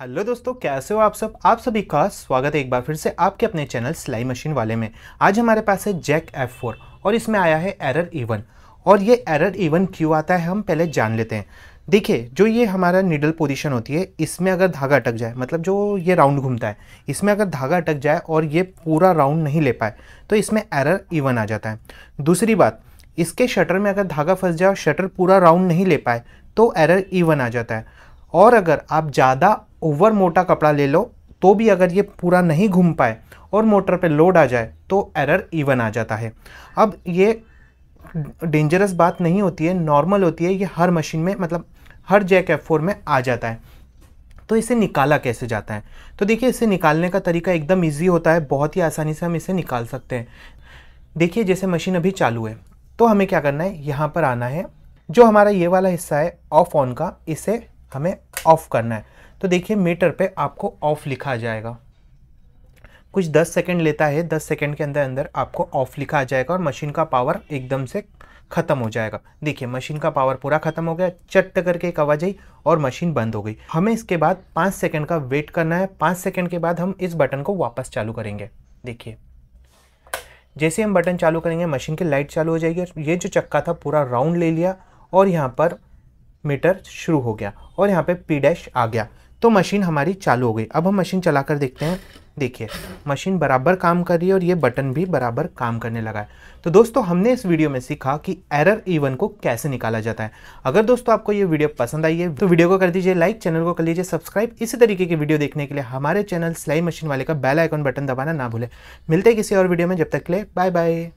hello दोस्तों कैसे हो आप सब आप सभी का स्वागत है एक बार फिर से आपके अपने चैनल सिलाई मशीन वाले में आज हमारे पास है जैक एफ फोर और इसमें आया है एरर इवन e और ये एरर इवन e क्यों आता है हम पहले जान लेते हैं देखिए जो ये हमारा निडल पोजीशन होती है इसमें अगर धागा अटक जाए मतलब जो ये राउंड घूमता है इसमें अगर धागा अटक जाए और ये पूरा राउंड नहीं ले पाए तो इसमें एरर इवन e आ जाता है दूसरी बात इसके शटर में अगर धागा फंस जाए और शटर पूरा राउंड नहीं ले पाए तो एरर इवन आ जाता है और अगर आप ज़्यादा ओवर मोटा कपड़ा ले लो तो भी अगर ये पूरा नहीं घूम पाए और मोटर पे लोड आ जाए तो एरर इवन आ जाता है अब ये डेंजरस बात नहीं होती है नॉर्मल होती है ये हर मशीन में मतलब हर जैक एफ फोर में आ जाता है तो इसे निकाला कैसे जाता है तो देखिए इसे निकालने का तरीका एकदम ईजी होता है बहुत ही आसानी से हम इसे निकाल सकते हैं देखिए जैसे मशीन अभी चालू है तो हमें क्या करना है यहाँ पर आना है जो हमारा ये वाला हिस्सा है ऑफ ऑन का इसे हमें ऑफ़ करना है तो देखिए मीटर पे आपको ऑफ लिखा जाएगा कुछ 10 सेकंड लेता है 10 सेकंड के अंदर अंदर आपको ऑफ लिखा आ जाएगा और मशीन का पावर एकदम से ख़त्म हो जाएगा देखिए मशीन का पावर पूरा ख़त्म हो गया चट्ट करके एक आवाज आई और मशीन बंद हो गई हमें इसके बाद पाँच सेकेंड का वेट करना है पाँच सेकेंड के बाद हम इस बटन को वापस चालू करेंगे देखिए जैसे हम बटन चालू करेंगे मशीन की लाइट चालू हो जाएगी और ये जो चक्का था पूरा राउंड ले लिया और यहाँ पर मीटर शुरू हो गया और यहाँ पे पी डैश आ गया तो मशीन हमारी चालू हो गई अब हम मशीन चला देखते हैं देखिए मशीन बराबर काम कर रही है और ये बटन भी बराबर काम करने लगा है तो दोस्तों हमने इस वीडियो में सीखा कि एरर इवन को कैसे निकाला जाता है अगर दोस्तों आपको ये वीडियो पसंद आई है तो वीडियो को कर दीजिए लाइक चैनल को कर लीजिए सब्सक्राइब इसी तरीके की वीडियो देखने के लिए हमारे चैनल सिलाई मशीन वाले का बेल आइकॉन बटन दबाना ना भूलें मिलते किसी और वीडियो में जब तक के लिए बाय बाय